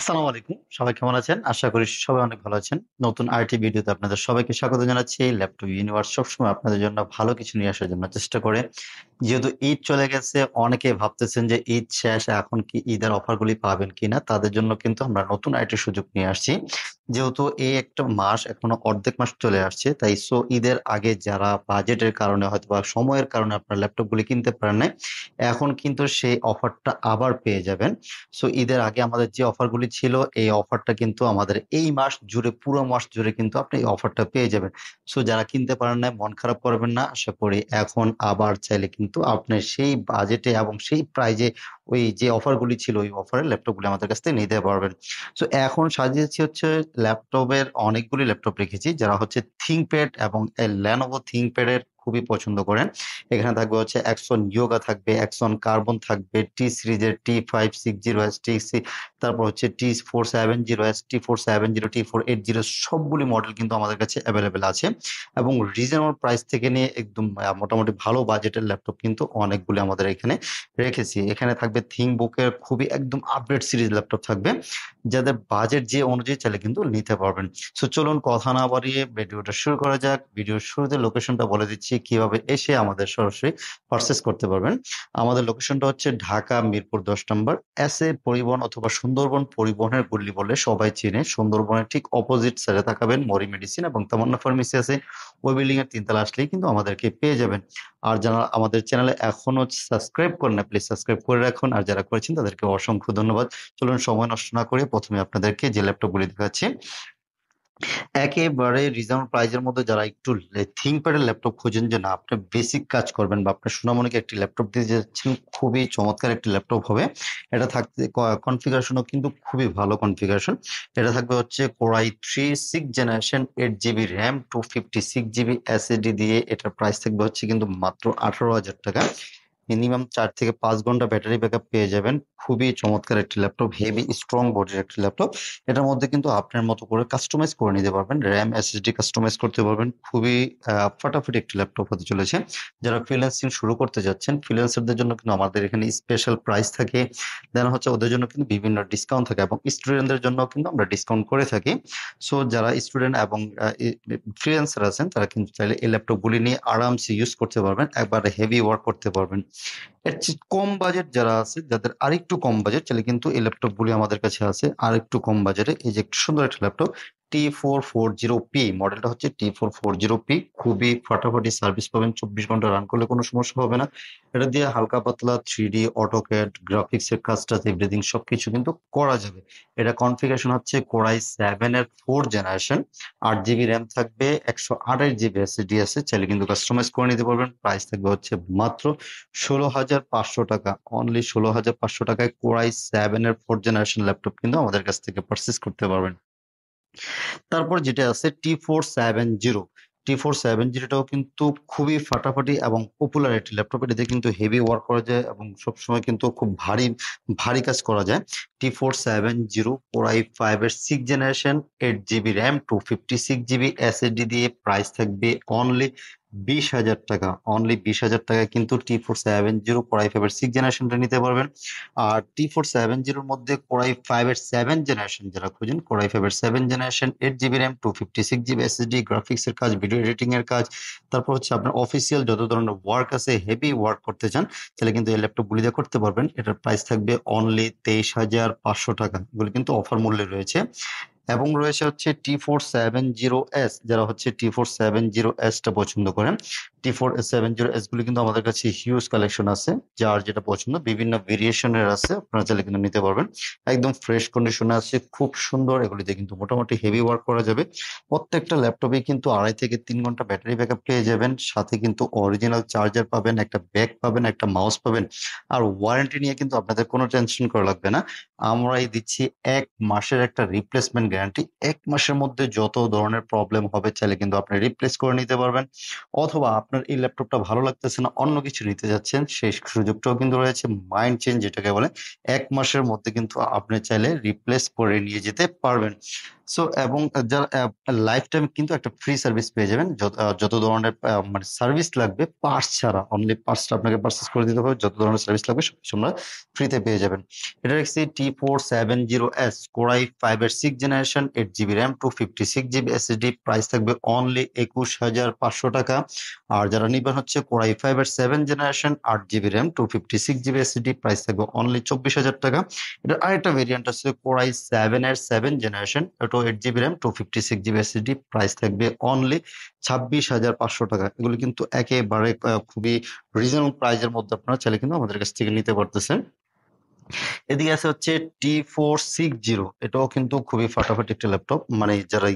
আসসালামু আলাইকুম সবাই কেমন আছেন আশা করি সবাই অনেক ভালো আছেন নতুন আরটি ভিডিওতে আপনাদের সবাইকে স্বাগত জানাচ্ছি ল্যাপটপ ইউনিভার্স সবসময় আপনাদের জন্য ভালো কিছু নিয়ে আসার জন্য চেষ্টা করে যেহেতু ঈদ চলে গেছে অনেকে ভাবতেছেন যে ঈদ শেষ এখন কি ঈদের অফারগুলি পাবেন কিনা তাদের জন্য কিন্তু আমরা নতুন আরেকটি সুযোগ নিয়ে আসছি যেহেতু এই একটা মাস এখনো অর্ধেক মাস চলে আসছে তাই সো ঈদের আগে যারা বাজেটের কারণে হয়তো বা সময়ের কারণে আপনার ল্যাপটপগুলি কিনতে পারেন নাই এখন কিন্তু সেই অফারটা আবার পেয়ে যাবেন সো ঈদের আগে আমাদের যে অফারগুলি ছিল এই অফারটা কিন্তু আমাদের এই মাস জুড়ে পুরো মাস জুড়ে কিন্তু আপনি এই অফারটা পেয়ে যাবেন সো যারা কিনতে পারেন নাই মন খারাপ করবেন না আশা করি এখন আবার চাইলে কিন্তু কিন্তু আপনার সেই বাজেটে এবং সেই প্রাইজে ওই যে অফারগুলি ছিল ওই অফারের ল্যাপটপগুলি আমাদের কাছ থেকে নিতে পারবেন সো এখন সাজিয়েছি হচ্ছে ল্যাপটপের অনেকগুলি ল্যাপটপ রেখেছি যারা হচ্ছে থিঙ্কপ্যাড এবং ল্যানোভো এর খুবই পছন্দ করেন এখানে থাকবে হচ্ছে অ্যাকশন ইয়োগা থাকবে অ্যাকশন কার্বন থাকবে টি সিরিজের T five six zero S T তারপর হচ্ছে T four seven zero S T four seven zero T four eight zero সবগুলি মডেল কিন্তু আমাদের কাছে অ্যাভেলেবেল আছে এবং রিজনেবল প্রাইস থেকে নিয়ে একদম মোটামুটি ভালো বাজেটের ল্যাপটপ কিন্তু অনেকগুলি আমাদের এখানে রেখেছি এখানে থাকবে থাকবে থিং বুকের খুবই একদম আপডেট সিরিজ ল্যাপটপ থাকবে যাদের বাজেট যে অনুযায়ী চাইলে কিন্তু নিতে পারবেন সো চলুন কথা না বাড়িয়ে ভিডিওটা শুরু করা যাক ভিডিওর শুরুতে লোকেশনটা বলে দিচ্ছি কিভাবে এসে আমাদের সরাসরি পারচেস করতে পারবেন আমাদের লোকেশনটা হচ্ছে ঢাকা মিরপুর দশ নম্বর এস এ পরিবহন অথবা সুন্দরবন পরিবহনের গল্লি বলে সবাই চিনে সুন্দরবনের ঠিক অপোজিট সাইডে থাকাবেন মরি মেডিসিন এবং তামান্না ফার্মেসি আছে ওই বিল্ডিং এর তিনতলা আসলেই কিন্তু আমাদেরকে পেয়ে যাবেন আর যারা আমাদের চ্যানেলে এখনো সাবস্ক্রাইব করেন না প্লিজ সাবস্ক্রাইব করে রাখুন আর যারা করেছেন তাদেরকে অসংখ্য ধন্যবাদ চলুন সময় নষ্ট না করে প্রথমে আপনাদেরকে যে ল্যাপটপগুলি দেখাচ্ছি একেবারে রিজনেবল প্রাইজের মধ্যে যারা একটু থিংকপ্যাডের ল্যাপটপ খোঁজেন যে না আপনি বেসিক কাজ করবেন বা আপনার সোনামনিকে একটি ল্যাপটপ দিয়ে যাচ্ছেন খুবই চমৎকার একটি ল্যাপটপ হবে এটা থাকতে কনফিগারেশনও কিন্তু খুবই ভালো কনফিগারেশন এটা থাকবে হচ্ছে core i three six generation eight GB RAM two fifty six GB SSD দিয়ে এটার প্রাইস থাকবে হচ্ছে কিন্তু মাত্র আঠারো হাজার টাকা মিনিমাম চার থেকে পাঁচ ঘন্টা ব্যাটারি ব্যাকআপ পেয়ে যাবেন খুবই চমৎকার একটি ল্যাপটপ হেভি স্ট্রং বডির একটি ল্যাপটপ এটার মধ্যে কিন্তু আপনার মতো করে কাস্টমাইজ করে নিতে পারবেন র্যাম এসএসডি কাস্টমাইজ করতে পারবেন খুবই ফাটাফাটি একটি ল্যাপটপ হতে চলেছে যারা ফ্রিল্যান্সিং শুরু করতে যাচ্ছেন ফ্রিল্যান্সারদের জন্য কিন্তু আমাদের এখানে স্পেশাল প্রাইস থাকে দেন হচ্ছে ওদের জন্য কিন্তু বিভিন্ন ডিসকাউন্ট থাকে এবং স্টুডেন্টদের জন্য কিন্তু আমরা ডিসকাউন্ট করে থাকি সো যারা স্টুডেন্ট এবং ফ্রিল্যান্সার আছেন তারা কিন্তু চাইলে এই ল্যাপটপগুলি নিয়ে আরামসে ইউজ করতে পারবেন একবার হেভি ওয়ার্ক করতে পারবেন এর কম বাজেট যারা আছে যাদের আরেকটু কম বাজেট তাহলে কিন্তু এই ল্যাপটপ গুলি আমাদের কাছে আছে আর একটু কম বাজেটে এই যে সুন্দর একটা laptop T four four zero P মডেলটা হচ্ছে T four four zero P খুবই ফাটাফাটি সার্ভিস পাবেন চব্বিশ ঘন্টা রান করলে কোনো সমস্যা হবে না এটা দিয়ে হালকা পাতলা থ্রি ডি গ্রাফিক্স এর কাজটা এভরিথিং সবকিছু কিন্তু করা যাবে এটা কনফিগারেশন হচ্ছে কোরাই সেভেন এর ফোর জেনারেশন আট জিবি র্যাম থাকবে একশো আঠাশ জিবি এসএসডি আছে চাইলে কিন্তু কাস্টমাইজ করে নিতে পারবেন প্রাইস থাকবে হচ্ছে মাত্র ষোলো হাজার পাঁচশো টাকা অনলি ষোলো হাজার পাঁচশো টাকায় কোরাই সেভেন এর ফোর জেনারেশন ল্যাপটপ কিন্তু আমাদের কাছ থেকে পারচেস করতে পারবেন তারপর যেটা আছে T four seven zero T four seven জিরোটাও কিন্তু খুবই ফাটাফাটি এবং পপুলার একটি ল্যাপটপ এটিতে কিন্তু হেভি ওয়ার্ক করা যায় এবং সবসময় কিন্তু খুব ভারী ভারী কাজ করা যায় T four seven zero four I ফাইভের six generation eight GB RAM two fifty six GB SSD দিয়ে প্রাইস থাকবে অনলি বিশ হাজার টাকা অনলি বিশ হাজার টাকা কিন্তু T four seven zero core i ফাইভের সিক্স জেনারেশনটা নিতে পারবেন আর টি ফোর সেভেন জিরোর মধ্যে কোরাই ফাইভের সেভেন জেনারেশন যারা খুঁজেন কোরাই ফাইভের seven generation eight GB RAM two fifty six GB SSD গ্রাফিক্সের কাজ ভিডিও এডিটিং এর কাজ তারপর হচ্ছে আপনার অফিসিয়াল যত ধরনের ওয়ার্ক আছে হেভি ওয়ার্ক করতে চান তাহলে কিন্তু এই ল্যাপটপ দিয়ে করতে পারবেন এটার প্রাইস থাকবে অনলি তেইশ হাজার পাঁচশো টাকা এগুলো কিন্তু অফার মূল্যে রয়েছে এবং রয়েছে হচ্ছে T four seven zero S যারা হচ্ছে টি ফোর সেভেন জিরো এসটা পছন্দ করেন T four S seven zero S কিন্তু আমাদের কাছে হিউজ কালেকশন আছে যার যেটা পছন্দ বিভিন্ন ভেরিয়েশনের আছে আপনারা চাইলে কিন্তু নিতে পারবেন একদম ফ্রেশ কন্ডিশনে আছে খুব সুন্দর এগুলিতে কিন্তু মোটামুটি হেভি ওয়ার্ক করা যাবে প্রত্যেকটা ল্যাপটপে কিন্তু আড়াই থেকে তিন ঘন্টা ব্যাটারি ব্যাকআপ পেয়ে যাবেন সাথে কিন্তু অরিজিনাল চার্জার পাবেন একটা ব্যাগ পাবেন একটা মাউস পাবেন আর ওয়ারেন্টি নিয়ে কিন্তু আপনাদের কোনো টেনশন করা লাগবে না আমরাই দিচ্ছি এক মাসের একটা রিপ্লেসমেন্ট গ্যারান্টি এক মাসের মধ্যে যত ধরনের প্রবলেম হবে চাইলে কিন্তু আপনি রিপ্লেস করে নিতে পারবেন অথবা আপনি আপনার এই ল্যাপটপটা ভালো লাগতেছে না অন্য কিছু নিতে যাচ্ছেন সেই সুযোগটাও কিন্তু রয়েছে মাইন্ড চেঞ্জ যেটাকে বলে এক মাসের মধ্যে কিন্তু আপনি চাইলে রিপ্লেস করে নিয়ে যেতে পারবেন সো এবং যারা লাইফ টাইম কিন্তু একটা ফ্রি সার্ভিস পেয়ে যাবেন যত ধরনের মানে সার্ভিস লাগবে পার্স ছাড়া অনলি পার্সটা আপনাকে পার্সেস করে দিতে হবে যত ধরনের সার্ভিস লাগবে সব কিছু আমরা ফ্রিতে পেয়ে যাবেন এটা রেখেছি T four seven zero S Core i five এর six generation eight GB RAM two fifty six GB SSD price থাকবে অনলি একুশ হাজার পাঁচশো টাকা আর যারা নিবেন হচ্ছে কোরাই ফাইভ এর সেভেন জেনারেশন আট GB RAM two fifty six GB SSD price থাকবে অনলি চব্বিশ হাজার টাকা এটার আরেকটা ভেরিয়েন্ট আছে কোরাই সেভেন এর সেভেন জেনারেশন ছোটো eight GB RAM two fifty six GB D price থাকবে অনলি ছাব্বিশ হাজার পাঁচশো টাকা এগুলো কিন্তু একেবারে খুবই রিজনেবল প্রাইজের মধ্যে আপনারা চাইলে কিন্তু আমাদের কাছ থেকে নিতে পারতেছেন এদিকে আছে হচ্ছে টি ফোর সিক্স জিরো এটাও কিন্তু খুবই ফাটাফাটি একটা ল্যাপটপ মানে যারা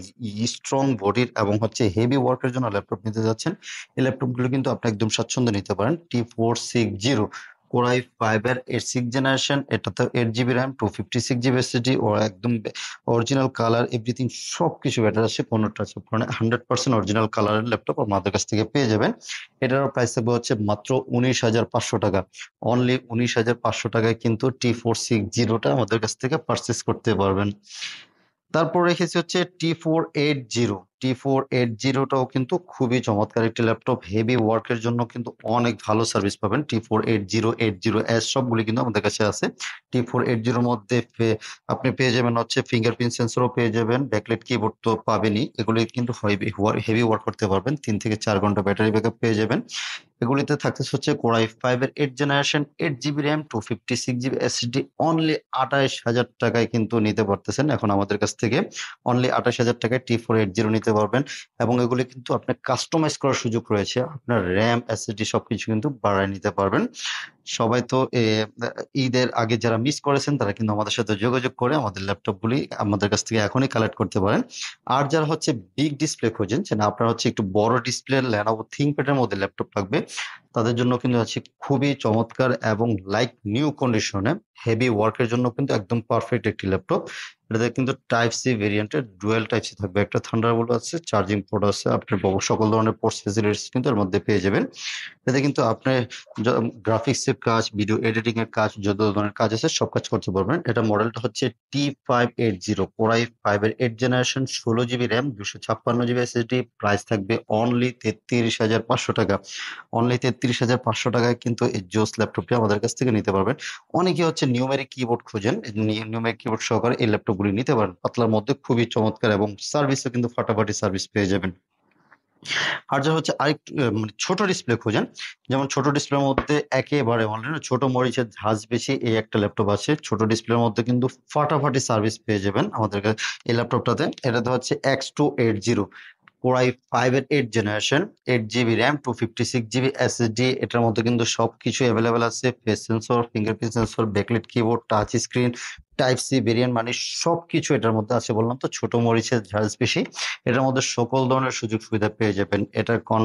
স্ট্রং বডির এবং হচ্ছে হেভি ওয়ার্কের জন্য ল্যাপটপ নিতে যাচ্ছেন এই ল্যাপটপগুলো কিন্তু আপনি একদম স্বাচ্ছন্দ্য নিতে পারেন T four six zero core i ফাইভের এর সিক্স জেনারেশন এটা তো eight GB RAM two fifty six GB SSD ও একদম অরিজিনাল কালার এভরিথিং সব কিছু বেটার আছে কোনো টাচ আপ করে হান্ড্রেড পার্সেন্ট অরিজিনাল কালারের ল্যাপটপ আমাদের কাছ থেকে পেয়ে যাবেন এটার প্রাইস থাকবে হচ্ছে মাত্র উনিশ হাজার পাঁচশো টাকা অনলি উনিশ হাজার পাঁচশো টাকায় কিন্তু টি ফোর সিক্স জিরোটা আমাদের কাছ থেকে পারচেস করতে পারবেন তারপর রেখেছি হচ্ছে T four eight zero T four eight জিরোটাও কিন্তু খুবই চমৎকার একটি ল্যাপটপ হেভি ওয়ার্কের জন্য কিন্তু অনেক ভালো সার্ভিস পাবেন T four eight zero eight zero S সবগুলি কিন্তু আমাদের কাছে আছে টি ফোর এইট জিরোর মধ্যে আপনি পেয়ে যাবেন হচ্ছে ফিঙ্গারপ্রিন্ট সেন্সরও পেয়ে যাবেন ব্যাকলেট কিবোর্ড তো পাবেনি এগুলি কিন্তু হেভি ওয়ার্ক করতে পারবেন তিন থেকে চার ঘন্টা ব্যাটারি ব্যাকআপ পেয়ে যাবেন এগুলিতে থাকতেছে হচ্ছে কোরাই ফাইভ এর eight generation eight GB RAM two fifty six GB SD only আঠাশ হাজার টাকায় কিন্তু নিতে পারতেছেন এখন আমাদের কাছ থেকে অনলি আঠাশ হাজার টাকায় টি ফোর এইট জিরো নিতে পারবেন এবং এগুলি কিন্তু আপনার কাস্টমাইজ করার সুযোগ রয়েছে আপনার র্যাম এসএসডি সবকিছু কিন্তু বাড়ায় নিতে পারবেন সবাই তো ঈদের আগে যারা মিস করেছেন তারা কিন্তু আমাদের সাথে যোগাযোগ করে আমাদের ল্যাপটপগুলি আমাদের কাছ থেকে এখনই কালেক্ট করতে পারেন আর যারা হচ্ছে বিগ ডিসপ্লে খোঁজেন যেন আপনার হচ্ছে একটু বড় ডিসপ্লে ল্যানোভো থিঙ্কপ্যাডের মধ্যে ল্যাপটপ থাকবে তাদের জন্য কিন্তু আছে খুবই চমৎকার এবং লাইক নিউ কন্ডিশনে হেভি ওয়ার্কের জন্য কিন্তু একদম পারফেক্ট একটি ল্যাপটপ এটাতে কিন্তু টাইপ সি ভেরিয়েন্টের ডুয়েল টাইপ সি থাকবে একটা বোল্ড আছে চার্জিং পোর্ট আছে আপনি সকল ধরনের পোর্টস ফেসিলিটিস কিন্তু এর মধ্যে পেয়ে যাবেন এতে কিন্তু আপনি গ্রাফিক্সের কাজ ভিডিও এডিটিং এর কাজ যত ধরনের কাজ আছে সব কাজ করতে পারবেন এটা মডেলটা হচ্ছে T five eight zero Core i five এর এইট জেনারেশন ষোলো জিবি র্যাম দুশো ছাপ্পান্ন জিবি এসএসডি প্রাইস থাকবে অনলি তেত্রিশ হাজার পাঁচশো টাকা অনলি তেত্রিশ হাজার পাঁচশো টাকায় কিন্তু এই জোস ল্যাপটপটি আমাদের কাছ থেকে নিতে পারবেন অনেকে হচ্ছে নিউমেরিক কিবোর্ড খুঁজেন নিউমেরিক কিবোর্ড সহকারে এই ল্যাপটপগুলি নিতে পারেন পাতলার মধ্যে খুবই চমৎকার এবং সার্ভিসও কিন্তু ফাটাফাটি সার্ভিস পেয়ে যাবেন আর যা হচ্ছে আরেক মানে ছোট ডিসপ্লে খোঁজেন যেমন ছোট ডিসপ্লের মধ্যে একেবারে অনলাইনে ছোট মরিচের ঝাঁজ বেশি এই একটা ল্যাপটপ আছে ছোট ডিসপ্লের মধ্যে কিন্তু ফাটাফাটি সার্ভিস পেয়ে যাবেন আমাদের এই ল্যাপটপটাতে এটাতে হচ্ছে X two eight zero Core i I five এর eight generation eight GB RAM two fifty six GB SSD এটার মধ্যে কিন্তু সব কিছু অ্যাভেলেবেল আছে face sensor fingerprint sensor backlit keyboard touch screen type C variant মানে সব কিছু এটার মধ্যে আছে বললাম তো ছোট মরিচের ঝাল বেশি এটার মধ্যে সকল ধরনের সুযোগ সুবিধা পেয়ে যাবেন এটার কন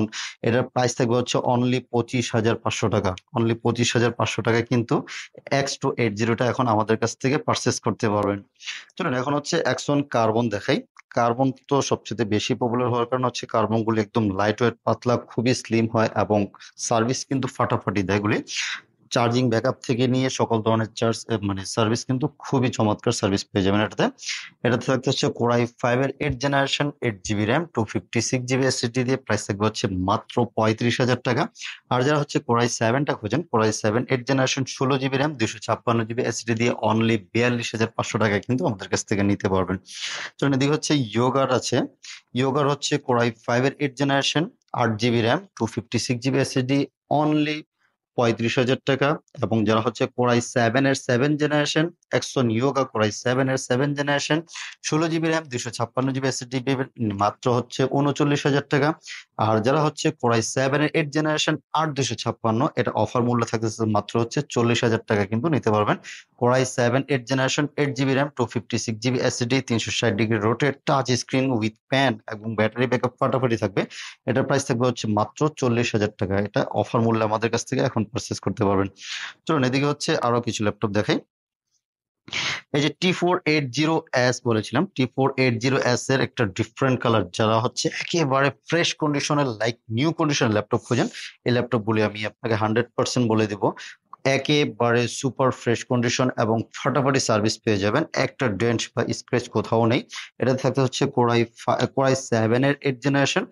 এটার প্রাইস থাকবে হচ্ছে অনলি পঁচিশ হাজার পাঁচশো টাকা অনলি পঁচিশ হাজার পাঁচশো টাকা কিন্তু এক্স টু এইট জিরোটা এখন আমাদের কাছ থেকে পারচেস করতে পারবেন চলুন এখন হচ্ছে অ্যাকশন কার্বন দেখাই কার্বন তো সবচেয়ে বেশি পপুলার হওয়ার কারণে হচ্ছে কার্বনগুলি একদম লাইট ওয়েট পাতলা খুবই স্লিম হয় এবং সার্ভিস কিন্তু ফাটাফাটি দেয় এগুলি চার্জিং ব্যাকআপ থেকে নিয়ে সকল ধরনের চার্জ মানে সার্ভিস কিন্তু খুবই চমৎকার সার্ভিস পেয়ে যাবেন এটাতে এটাতে থাকতে হচ্ছে কোরাই ফাইভ এর eight generation eight GB RAM two fifty six GB SSD দিয়ে প্রাইস থাকবে হচ্ছে মাত্র পঁয়ত্রিশ হাজার টাকা আর যারা হচ্ছে কোরাই সেভেনটা খোঁজেন কোরাই সেভেন এইট জেনারেশন ষোলো জিবি র্যাম দুশো ছাপ্পান্ন জিবি এসএসডি দিয়ে অনলি বিয়াল্লিশ হাজার পাঁচশো টাকা কিন্তু আমাদের কাছ থেকে নিতে পারবেন চলুন এদিকে হচ্ছে ইয়োগার আছে ইয়োগার হচ্ছে কোরাই ফাইভ এর এইট জেনারেশন আট GB RAM two fifty six GB SSD only পঁয়ত্রিশ হাজার টাকা এবং যারা হচ্ছে কোরাই সেভেন এর সেভেন জেনারেশন একশো নিয়োগা কোরাই সেভেন এর সেভেন জেনারেশন ষোলো জিবি র্যাম দুইশো ছাপ্পান্ন জিবি ডি মাত্র হচ্ছে উনচল্লিশ হাজার টাকা আর যারা হচ্ছে কোরাই সেভেন এর এইট জেনারেশন আট দুশো ছাপ্পান্ন এটা অফার মূল্য থাকতেছে মাত্র হচ্ছে চল্লিশ হাজার টাকা কিন্তু নিতে পারবেন Core i seven eight generation eight GB RAM two fifty six GB D তিনশো ষাট degree rotate touch screen with pen এবং ব্যাটারি ব্যাকআপ ফাটাফাটি থাকবে এটার প্রাইস থাকবে হচ্ছে মাত্র চল্লিশ হাজার টাকা এটা অফার মূল্য আমাদের কাছ থেকে এখন এখন পারচেস করতে পারবেন চলুন এদিকে হচ্ছে আরো কিছু ল্যাপটপ দেখাই এই যে T four eight zero S বলেছিলাম T four eight zero S এর একটা ডিফারেন্ট কালার যারা হচ্ছে একেবারে ফ্রেশ কন্ডিশনের লাইক নিউ কন্ডিশনের ল্যাপটপ খোঁজেন এই ল্যাপটপ বলে আমি আপনাকে হান্ড্রেড পার্সেন্ট বলে দেবো একেবারে সুপার ফ্রেশ কন্ডিশন এবং ফাটাফাটি সার্ভিস পেয়ে যাবেন একটা ডেন্ট বা স্ক্র্যাচ কোথাও নেই এটা থাকতে হচ্ছে কোরাই কোরাই সেভেনের এইট জেনারেশন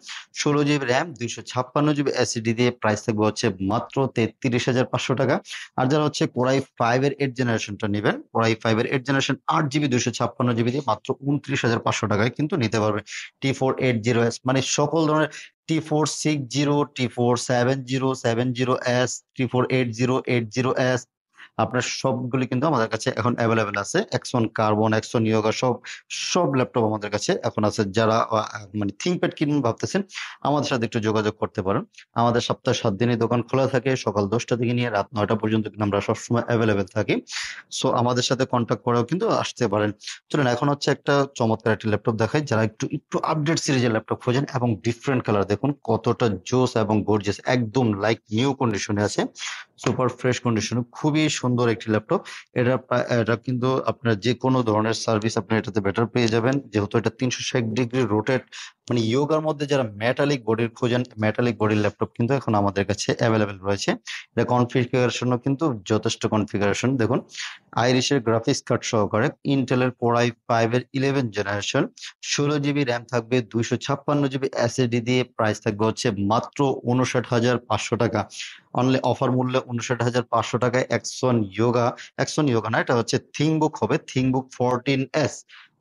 ষোলো জিবি র্যাম দুইশো ছাপ্পান্ন জিবি এসিডি দিয়ে প্রাইস থাকবে হচ্ছে মাত্র তেত্রিশ হাজার পাঁচশো টাকা আর যারা হচ্ছে কোরাই ফাইভের এইট জেনারেশনটা নেবেন কোরাই ফাইভের এইট জেনারেশন আট জিবি দুইশো ছাপ্পান্ন জিবি দিয়ে মাত্র উনত্রিশ হাজার পাঁচশো টাকায় কিন্তু নিতে পারবেন T four eight zero S মানে সকল ধরনের T460, T470, 70S, T480, 80S, আপনার সবগুলি কিন্তু আমাদের কাছে এখন অ্যাভেলেবেল আছে এক্সন কার্বন এক্সন ইয়োগা সব সব ল্যাপটপ আমাদের কাছে এখন আছে যারা মানে থিঙ্কপ্যাড কিনবেন ভাবতেছেন আমাদের সাথে একটু যোগাযোগ করতে পারেন আমাদের সপ্তাহে সাত দিনই দোকান খোলা থাকে সকাল দশটা থেকে নিয়ে রাত নয়টা পর্যন্ত কিন্তু আমরা সবসময় অ্যাভেলেবেল থাকি সো আমাদের সাথে কন্ট্যাক্ট করেও কিন্তু আসতে পারেন চলুন এখন হচ্ছে একটা চমৎকার একটা ল্যাপটপ দেখাই যারা একটু একটু আপডেট সিরিজের ল্যাপটপ খোঁজেন এবং ডিফারেন্ট কালার দেখুন কতটা জোস এবং গর্জেস একদম লাইক নিউ কন্ডিশনে আছে সুপার ফ্রেশ কন্ডিশনে খুবই সুন্দর সুন্দর একটি ল্যাপটপ এটা এটা কিন্তু আপনার যে কোনো ধরনের সার্ভিস আপনি এটাতে বেটার পেয়ে যাবেন যেহেতু এটা তিনশো ষাট ডিগ্রি রোটেট মানে ইয়োগার মধ্যে যারা মেটালিক বডির খোঁজেন মেটালিক বডির ল্যাপটপ কিন্তু এখন আমাদের কাছে অ্যাভেলেবেল রয়েছে এটা কনফিগারেশনও কিন্তু যথেষ্ট কনফিগারেশন দেখুন আইরিশের গ্রাফিক্স কার্ড সহকারে ইন্টেলের কোরাই ফাইভ এর ইলেভেন জেনারেশন ষোলো জিবি র্যাম থাকবে দুইশো ছাপ্পান্ন জিবি এসএডি দিয়ে প্রাইস থাকবে হচ্ছে মাত্র উনষাট হাজার পাঁচশো টাকা অনলি অফার মূল্যে উনষাট হাজার পাঁচশো টাকায় একশো অ্যাকশন যোগা অ্যাকশন যোগা না এটা হচ্ছে থিং বুক হবে থিং বুক ফোরটিন এস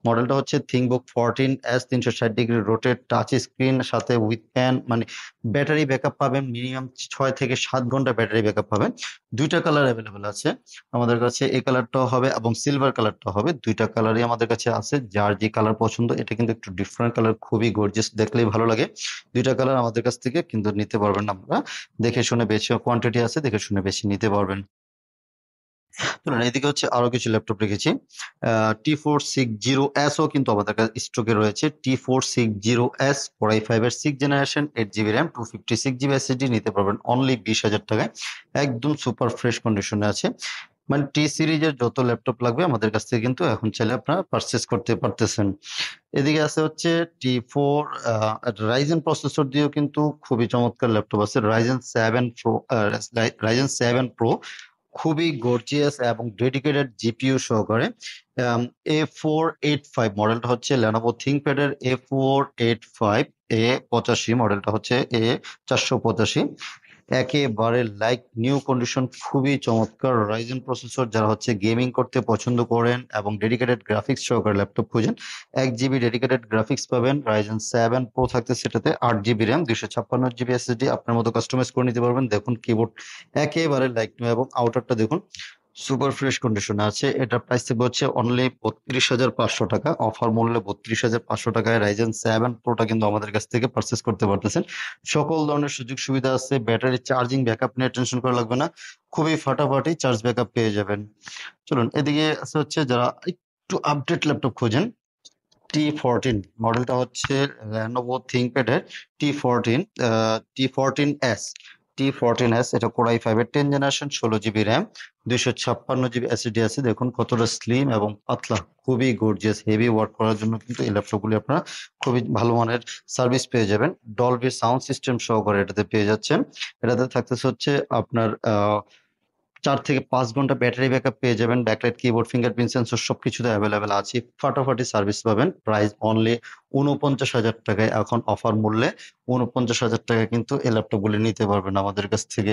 মডেলটা হচ্ছে থিং বুক ফোরটিন এস তিনশো ষাট ডিগ্রি রোটেট টাচ স্ক্রিন সাথে উইথ প্যান মানে ব্যাটারি ব্যাকআপ পাবেন মিনিমাম ছয় থেকে সাত ঘন্টা ব্যাটারি ব্যাকআপ পাবেন দুইটা কালার অ্যাভেলেবেল আছে আমাদের কাছে এই কালারটাও হবে এবং সিলভার কালারটা হবে দুইটা কালারই আমাদের কাছে আছে যার যে কালার পছন্দ এটা কিন্তু একটু ডিফারেন্ট কালার খুবই গর্জিয়াস দেখলেই ভালো লাগে দুইটা কালার আমাদের কাছ থেকে কিন্তু নিতে পারবেন আপনারা দেখে শুনে বেশি কোয়ান্টিটি আছে দেখে শুনে বেশি নিতে পারবেন এদিকে হচ্ছে আরো কিছু ল্যাপটপ রেখেছি T four six zero S ও কিন্তু আমাদের কাছে স্টকে রয়েছে T four six zero S four I five এর six generation eight GB RAM two fifty six GB S SSD নিতে পারবেন অনলি বিশ হাজার টাকায় একদম সুপার ফ্রেশ কন্ডিশনে আছে মানে টি সিরিজের যত ল্যাপটপ লাগবে আমাদের কাছ থেকে কিন্তু এখন চাইলে আপনারা পারচেস করতে পারতেছেন এদিকে আছে হচ্ছে টি ফোর রাইজেন প্রসেসর দিয়েও কিন্তু খুবই চমৎকার ল্যাপটপ আছে Ryzen seven pro Ryzen seven pro খুবই গর্জিয়াস এবং ডেডিকেটেড জিপিইউ সহকারে এ ফোর এইট ফাইভ মডেলটা হচ্ছে ল্যানোভো থিঙ্কপ্যাড এর A four eight five A পঁচাশি মডেলটা হচ্ছে এ চারশো পঁচাশি একেবারে লাইক নিউ কন্ডিশন খুবই চমৎকার রাইজেন প্রসেসর যারা হচ্ছে গেমিং করতে পছন্দ করেন এবং ডেডিকেটেড গ্রাফিক্স সহকারে ল্যাপটপ খুঁজেন এক জিবি ডেডিকেটেড গ্রাফিক্স পাবেন রাইজেন সেভেন প্রো থাকতে সেটাতে আট জিবি র্যাম দুশো ছাপ্পান্ন জিবি এসএসডি আপনার মতো কাস্টমাইজ করে নিতে পারবেন দেখুন কিবোর্ড একেবারে লাইক নিউ এবং আউটারটা দেখুন সুপার ফ্রেশ কন্ডিশনে আছে এটা প্রাইস থেকে হচ্ছে অনলি বত্রিশ হাজার পাঁচশো টাকা অফার মূল্যে বত্রিশ হাজার পাঁচশো টাকায় রাইজেন সেভেন প্রোটা কিন্তু আমাদের কাছ থেকে পারচেস করতে পারতেছেন সকল ধরনের সুযোগ সুবিধা আছে ব্যাটারি চার্জিং ব্যাকআপ নিয়ে টেনশন করা লাগবে না খুবই ফাটাফাটি চার্জ ব্যাকআপ পেয়ে যাবেন চলুন এদিকে আছে হচ্ছে যারা একটু আপডেট ল্যাপটপ খোঁজেন টি ফোরটিন মডেলটা হচ্ছে লেনোভো থিঙ্কপ্যাডের T fourteen T fourteen S T fourteen S এটা কোরাই ফাইভের টেন জেনারেশন ষোলো জিবি র্যাম দুইশো ছাপ্পান্ন জিবি অ্যাসিডি আছে দেখুন কতটা স্লিম এবং পাতলা খুবই গর্জিয়াস হেভি ওয়ার্ক করার জন্য কিন্তু এই ল্যাপটপগুলি আপনারা খুবই ভালো মানের সার্ভিস পেয়ে যাবেন ডলবি সাউন্ড সিস্টেম সহকারে এটাতে পেয়ে যাচ্ছেন এটাতে থাকতেছে হচ্ছে আপনার চার থেকে পাঁচ ঘন্টা ব্যাটারি ব্যাক পেয়ে যাবেন ব্যাকলাইট কিবোর্ড ফিঙ্গারপ্রিন্ট সেন্সর সব কিছুতে অ্যাভেলেবেল আছে ফাটাফাটি সার্ভিস পাবেন প্রাইস অনলি উনপঞ্চাশ হাজার টাকায় এখন অফার মূল্যে উনপঞ্চাশ হাজার টাকা কিন্তু এই গুলি নিতে পারবেন আমাদের কাছ থেকে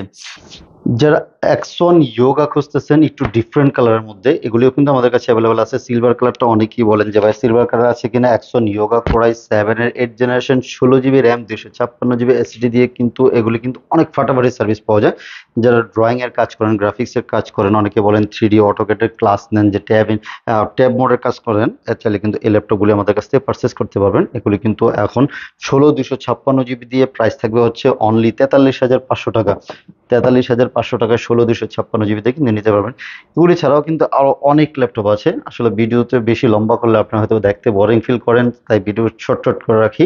যারা অ্যাকশন ইয়োগা খুঁজতেছেন একটু ডিফারেন্ট কালারের মধ্যে এগুলিও কিন্তু আমাদের কাছে অ্যাভেলেবেল আছে সিলভার কালারটা অনেকেই বলেন যে ভাই সিলভার কালার আছে কিনা অ্যাকশন যোগা সেভেন এর এইট জেনারেশন ষোলো জিবি র্যাম দুশো ছাপ্পান্ন জিবি এসিডি দিয়ে কিন্তু এগুলি কিন্তু অনেক ফাটাফাটি সার্ভিস পাওয়া যায় যারা ড্রয়িং এর কাজ করেন গ্রাফিক্স এর কাজ করেন অনেকে বলেন থ্রি ডি অটোকেটের ক্লাস নেন যে ট্যাব ট্যাব মোডের কাজ করেন চাইলে কিন্তু এই ল্যাপটপগুলি আমাদের কাছ থেকে পারচেস করতে পারেন পাবেন এগুলি কিন্তু এখন ষোলো দুশো ছাপ্পান্ন জিবি দিয়ে প্রাইস থাকবে হচ্ছে অনলি তেতাল্লিশ হাজার পাঁচশো টাকা তেতাল্লিশ হাজার পাঁচশো টাকা ষোলো দুশো ছাপ্পান্ন জিবি থেকে কিনে নিতে পারবেন এগুলি ছাড়াও কিন্তু আরও অনেক ল্যাপটপ আছে আসলে ভিডিওতে বেশি লম্বা করলে আপনার হয়তো দেখতে বোরিং ফিল করেন তাই ভিডিও শর্ট শর্ট করে রাখি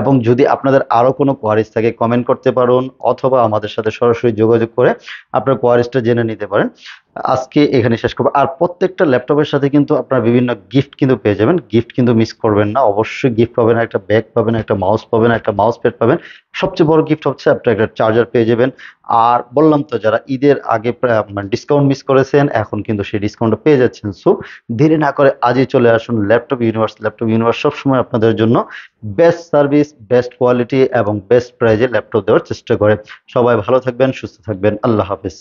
এবং যদি আপনাদের আরও কোনো কোয়ারিজ থাকে কমেন্ট করতে পারুন অথবা আমাদের সাথে সরাসরি যোগাযোগ করে আপনার কোয়ারিজটা জেনে নিতে পারেন আজকে এখানে শেষ করবো আর প্রত্যেকটা ল্যাপটপের সাথে কিন্তু আপনারা বিভিন্ন গিফট কিন্তু পেয়ে যাবেন গিফট কিন্তু মিস করবেন না অবশ্যই গিফট পাবেন একটা ব্যাগ পাবেন একটা মাউস পাবেন একটা মাউস প্যাড পাবেন সবচেয়ে বড় গিফট হচ্ছে আপনার একটা চার্জার পেয়ে যাবেন আর বললাম তো যারা ঈদের আগে ডিসকাউন্ট মিস মানে করেছেন এখন কিন্তু সেই ডিসকাউন্টটা পেয়ে যাচ্ছেন সো ধীরে না করে আজই চলে আসুন ল্যাপটপ ইউনিভার্স ল্যাপটপ ইউনিভার্স সবসময় আপনাদের জন্য বেস্ট সার্ভিস বেস্ট কোয়ালিটি এবং বেস্ট প্রাইজে ল্যাপটপ দেওয়ার চেষ্টা করে সবাই ভালো থাকবেন সুস্থ থাকবেন আল্লাহ হাফিজ